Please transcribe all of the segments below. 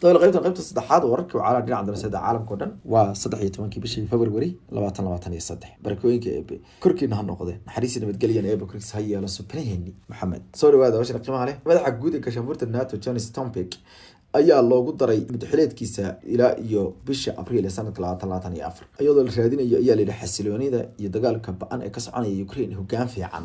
dabal qaybtan qaybta saddexaad oo wararka wacaalaa dhinaca caalamka caalamkao dhan waa saddex iyo tobankii bishii february labaatan labaatan iyo saddex barakooyinka eebe korkiina ha noqde naxariisii nabadgelyan eebe kris ha yeelo subnaheeni maxamed soo dhawaada hawshan qiimaha leh madaxa guud ee gashaanbuurta nato john stompik ayaa loogu daray mudxileedkiisa ilaa iyo bisha abriil ee sanadka labaatan iyo afar iyadoo la raadinayo ayaa layihi xasiloonida iyo dagaalka ba-an ee ka soconaya ukraine hogaan fiican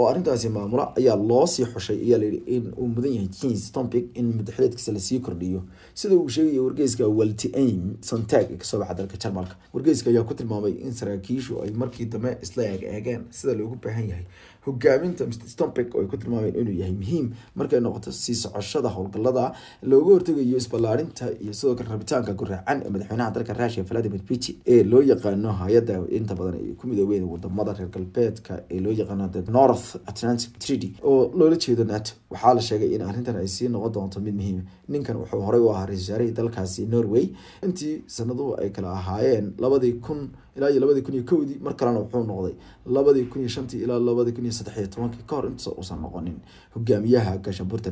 oo arrintaasi maamula ayaa loosii xushay ayaa layihi in uu mudan yahay jins tompic in mudxileedkiisa lasii kordhiyo sida uu sheegaya wargeyska waltiaim santag ee kasoo baxa dalka jarmalka wargeyska ayaa ku tilmaamay in saraakiishu ay markii dambe isla eeg eegeen sida loogu baahan yahay hogaaminta mr stompic oo ay ku tilmaameen inuu yahay muhiim markay noqoto sii socoshada howlgallada looga hortay hortaga iyo isballaarinta iyo sidoo kale rabitaanka guraacan ee madaxweynaha dalka rusia vladimir putin ee loo yaqaano hay-adda inta badan ay ku midoobeyn wadamada reer galbeedka ee loo yaqaano the north atlantic treaty oo loola jeedo nato waxaa la sheegay in arrintan ay sii noqon doonto mid muhiima ninkan wuxuu horey u ahaa ra-isul wasaarihii dalkaasi norway intii sanaduhu ay kala ahaayeen labadii kun ilaa iyo labadii kun iyo kowdii mar kalena wuxuu noqday labadii kun iyo shantii ilaa labadii kun iyo saddexiyo tobankii ka hor uusan noqonin hogaamiyaha gasha buurta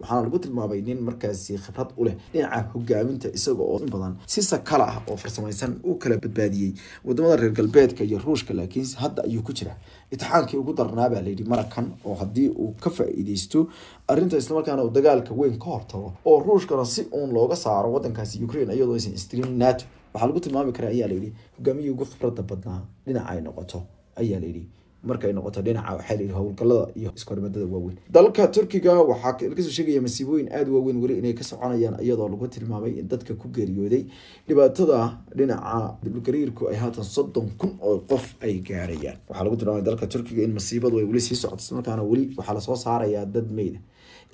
waxaana lagu tilmaamay nin markaasi khibrad u leh dhinaca hogaaminta isaga oo in badan si sakala ah oo farsamaysan uu kala badbaadiyey wadamada reer galbeedka iyo ruushka laakiinse hadda ayuu ku jira itixaankii ugu darnaa baa layidhi marakan oo haddii uu ka faa-iideysto arrinta islamarkaana uu dagaalka weyn ka hortago oo ruushkana si uun looga saaro wadankaasi ukrain iyadoo aysan istrin nato waxaa lagu tilmaami karaa ayaa layidhi hogaamiyii ugu khibrada badnaa dhinaca ay noqoto ayaa layidhi markay noqoto dhinaca waxaa layidhi howlgallada iyo iskoormadada waaweyn dalka turkiga waxaa kasoo sheegaya masiibooyin aada waaweyn weli inay ka soconayaan iyadoo lagu tilmaamay in dadka ku geeriyooday dhibaatada dhinaca gariirku ay haatan soddon kun oo qof ay gaarayaan waxaa lagu tilmaamay dalka turkiga in masiibadu ay weli sii socoto markaana weli waxaa lasoo saarayaa dad meyda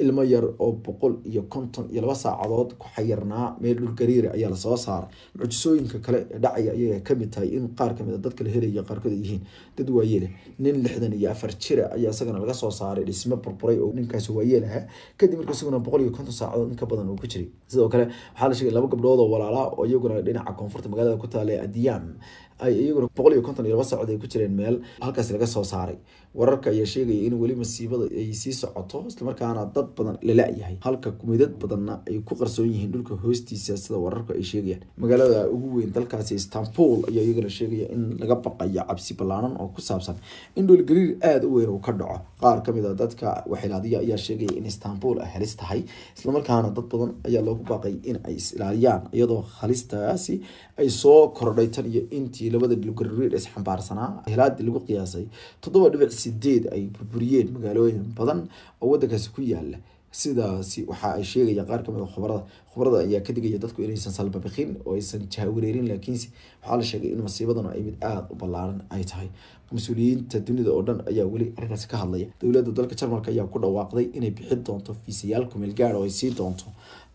ilmo yar oo boqol iyo konton iyo laba saacadood ku xayirnaa meel dhulgariira ayaa lasoo saaray mucjisooyinka kale ee dhacaya ayay kamid tahay in qaar kamid a ah dadka la helaya qaarkood yihiin dad waayele nin lixdan iyo afar jira ah ayaa isagana laga soo saaray dhismo burburay oo ninkaasi waayeelahaa kadib marka isaguna boqol iyo konton saacadood inka badan uu ku jiray sidoo kale waxaa la sheegay laba gabdhood oo walaala oo iyaguna dhinaca koonfurta magaalada ku taale adiyam ay iyaguna boqol konton iyo laba saacod ay ku jireen meel halkaasi laga soo saaray wararka ayaa sheegaya in weli masiibada ay sii socoto islamarkaana dad badan lala-yahay halka midad badanna ay ku qarsoon yihiin dhulka hoostiisa sida wararku ay sheegayaan magaalada ugu weyn dalkaasi istanbul ayaa iyagana sheegaya in laga baqayo cabsi ballaanan oo ku saabsan in dhulgariir aada u weyn uu ka dhaco qaar kamid a ah dadka waxilaadiya ayaa sheegaya in istanbul ay halis tahay islamarkaana dad badan ayaa loogu baaqay in ay is ilaaliyaan iyadoo halistaasi ay soo kordhay tan iyo intii labada dhulgarireed xambaarsanaa helaadii lagu qiyaasay todoba dhibic sideed ay burburiyeen magaalooyin badan oo wadankaasi ku yaala sidaasi waxa ay sheegaya qaar kamid ah khubarada khubarada ayaa ka digaya dadku inaysan salbabaqin oo aysan jahawareerin laakiinse waxaa la sheegay in masiibadan ay mid aada u ballaaran ay tahay mas-uuliyiinta dunida oo dhan ayaa weli arrinkaasi ka hadlaya dowladda dalka jarmalka ayaa ku dhawaaqday inay bixin doonto fiisayaal kumeel gaar ah oo ay siin doonto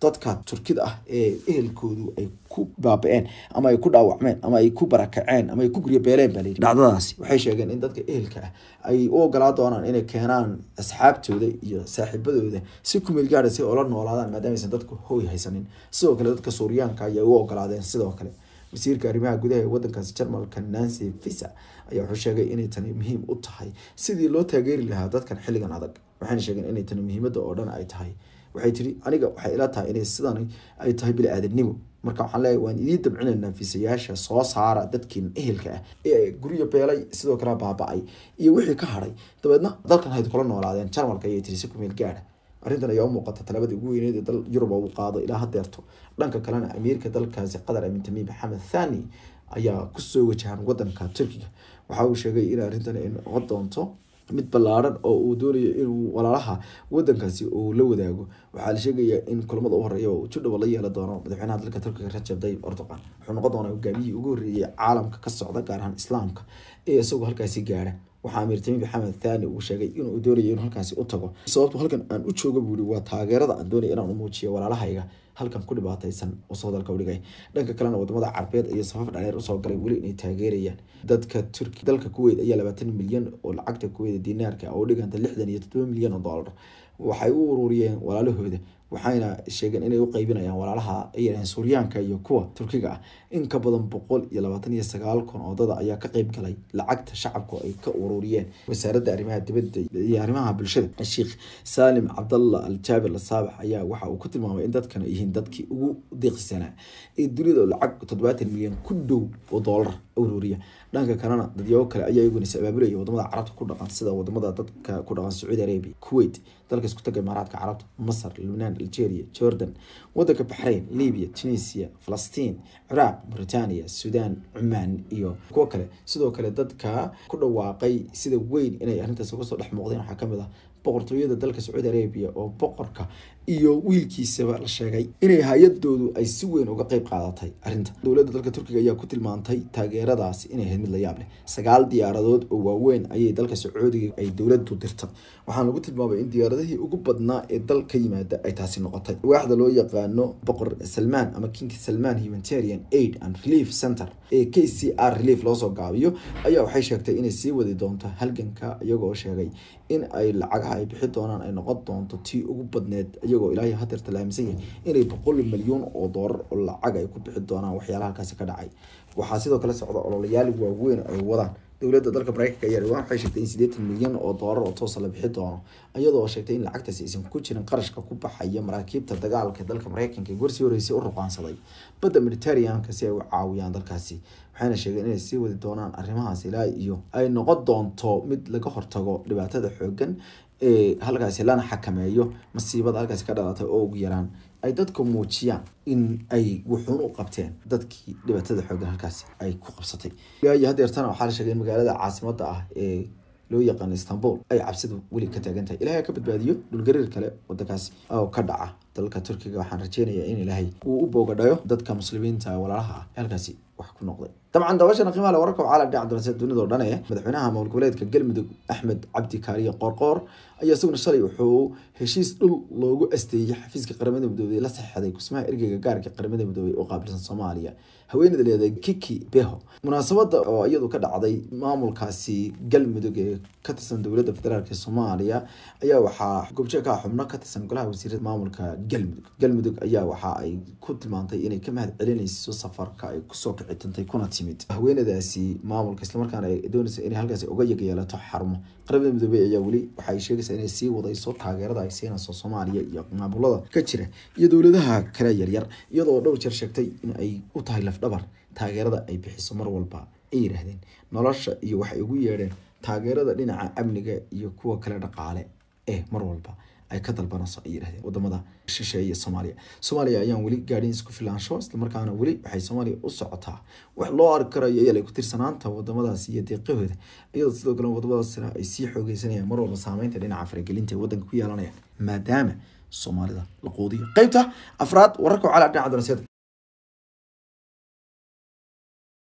dadka turkida ah ee ehelkoodu ay ku baabaeen een ama ay ku dhaawacmeen ama ay ku barakaceen ama ay ku guryabeeleen baa layidhi dhacdadaasi waxay sheegeen in dadka ehelka ah ay u ogolaa doonaan inay keenaan asxaabtooda iyo saaxiibadooda si ku si oo la noolaadaan maadaameysan dadku hooy haysanin sidoo kale dadka suuriyaanka ayaa u ogolaadeen sidoo kale wasiirka arrimaha gudaha ee wadankaasi jarmalka nancy fisa ayaa wuxuu sheegay inay tani muhiim u tahay sidii loo taageeri lahaa dadkan xilligan adag waxayna sheegeen inay tani muhiimadda oo dhan ay tahay waxay tiri aniga waxay ila tahay inay sidan ay tahay bili marka waxaan leeyahay waan idiin dabcinaynaa fiisayaasha soo saara dadkiina ehelka ah ee guryo beelay sidoo kale baaba-ay iyo wixii ka hadhay dabeedna dalkan hayd kula noolaadeen jarmalka ayay tiri si kumeel gaadha arrintan ayaa u muuqata talabadii ugu weyneed ee dal yurub uu qaado ilaa hadeerto dhanka kalena amiirka dalkaasi qatar amin tamiim maxamed thani ayaa kusoo wajahan wadanka turkiga waxa uu sheegay in arrintan noqon doonto mid ballaaran oo uu doonayo inuu walaalaha wadankaasi uu la wadaago waxaa la sheegayaa in kulamada u horeeya uu judhoba la yeelan doono madaxweynaha dalka turkiga Rajab dayib Erdogan wuxuu noqon doonaa hogaamiyihii ugu horreeyay caalamka ka socda gaar ahaan islaamka ee isagoo halkaasi gaara waxaa amiir tamiim maxamed thani uu sheegay inuu doonayo inuu halkaasi u tago sababtu halkan aan u jooga buuri waa taageerada aan doonayo inaan u muujiyo walaalahayga halkan ku dhibaataysan oo dalka dhigay dhanka kalena wadamada carbeed iyo safaf dhaadheer usoo galay weli inay taageerayaan dadka turki dalka kuweyd ayaa labaatan milyan oo lacagta kuweyda dinaarka ah oo dhiganta lixdan iyo toddoba milyan oo dollar waxay u uruuriyeen walaalahooda waxayna sheegeen inay u qaybinayaan walaalaha ay suuryaanka iyo kuwa turkiga ah in ka badan boqol iyo labaatan iyo sagaal kun oo dada ayaa ka qayb galay lacagta shacabku ay ka ururiyeen wasaaradda arrimaha dibadda iyo arrimaha bulshada sheekh saalim cabdalla al jaabir ayaa waxa uu ku tilmaamay in dadkan ay yihiin dadkii ugu deeqisanaa ee duniyada lacag toddobaatan milyan ku dhow oo doolar ururiya dhanka kalena dadyago kale ayaa iyaguna is abaabulaya wadamada carabta ku dhaqan sida wadamada dadka ku dhaqan sacuudi arabia kuwait dalka isku taga imaaraadka carabta masar lubnaan algeria jordan wadanka baxrain libya tunisia falastiin ciraaq mauritania sudan cumaan iyo kuwo kale sidoo kale dadka ku dhawaaqay sida weyn inay arrintaas uga soo dhex muuqdeen waxaa kamid ah boqortooyada dalka sacuudi arabia oo boqorka iyo wiilkiisaba la sheegay inay hay-adoodu ay si weyn uga qeyb qaadatay arrinta dowladda dalka turkiga ayaa ku tilmaantay taageeradaasi inay ahayd mid la yaab leh sagaal diyaaradood oo waaweyn ayay dalka sacuudiga ay dowladdu dirtay waxaa lagu tilmaamay in diyaaradihii ugu badnaa ee dal ka yimaada ay taasi noqotay waaxda loo yaqaano boqor salmaan ama king salmaan humanitarian aid and relief center ee k c r relief loosoo gaabiyo ayaa waxay sheegtay inay sii wadi doonto halganka iyagoo sheegay in ay lacagaha ay bixi doonaan ay noqon doonto tii ugu badneed iyagoo ilaahay hadeerta la aaminsan yahay inay boqol milyuun oo doolar oo lacag ay ku bixi doonaan waxyaalaha halkaasi ka dhacay waxaa sidoo kale socda ololayaal waaweyn ay wadaan dowladda dalka mareykanka ayaa dhawaan waxay sheegtay in siddeetan milyan oo doolar oo toosa la bixi doono iyadoo sheegtay in lacagtaasi aysan ku jirin qarashka ku baxaya maraakiibta dagaalka dalka mareykanka ee horeysay u ruqaansaday badda mediterraneanka si ay u caawiyaan dalkaasi waxayna sheegeen inay sii wadi doonaan arrimahaas ilaa iyo ay noqon doonto mid laga hortago dhibaatada xooggan halkaasi lana xakameeyo masiibada halkaasi ka dhalatay oo ugu yaraan ay dadku muujiyaan in ay wuxuun u qabteen dadkii dhibaatada xooggan halkaasi ay ku qabsatay iyo hadeertana waxaa la sheegay in magaalada caasimada ah ee loo yaqaan istanbul ay cabsidu weli ka taagan tahay ilahay ka badbaadiyo dhulgariir kale wadankaasi oo ka dhaca dalka turkiga waxaan rajeynayaa in ilaahay uu u boogadhayo dadka muslimiinta walaalaha ah halkaasi wax ku noqday dabcan daawashana qiimaha le wararka caalamka dhinaca daraaseed dunida oo dhan ee madaxweynaha maamul goboleedka galmudug axmed cabdi kaariye qoorqoor ayaa isaguna shalay wuxuu heshiis dhul loogu asteeyey xafiiska qaramada midoobey la saxeexday kusmaha ergeyga gaarka qaramada midoobey oo qaabilsan soomaaliya haweeneyda leedahay kiki beho munaasabadda oo iyadu ka dhacday maamulkaasi galmudug ee ka tirsan dowladda federaalk ee soomaaliya ayaa waxaa gobjeeg ah xubno ka tirsan golaha wasiirada maamulka galmudug galmudug ayaa waxa ay ku tilmaantay inay ka mahad celinayso safarka ay kusoo kaceen wicitantay kuna timid haweenadaasi maamulka islamarkaan ay doonaysa inay halkaasi uga yagyeelato xarumo qaramada midoobey ayaa weli waxay sheegaysaa inay sii wadayso taageerada ay siinayso soomaaliya iyo maamulada ka jira iyo dowladaha kale yaryar iyadoo dhowr jeer sheegtay in ay u tahay lafdhabar taageerada ay bixiso mar walba ay yidhaahdeen nolosha iyo waxay ugu yeedheen taageerada dhinaca amniga iyo kuwa kale dhaqaale ee mar walba ay ka dalbanayso ay yidhahdeen wadamada shisheeye iyo soomaaliya soomaaliya ayaan weli gaadhin isku filaansho islamarkaana weli waxay soomaaliya u socotaa wax loo arki karayo iyala ku tirsanaanta wadamadaas iyo deeqahooda iyadoo sidoo kale wadamadaasina ay sii xoogeysanayaan mar walba saameynta dhinaca faragelinta ee wadanka ku yeelanaya maadaama soomaalida la quudiyo qeybta afraad wararka calaa dhinaca darasiyada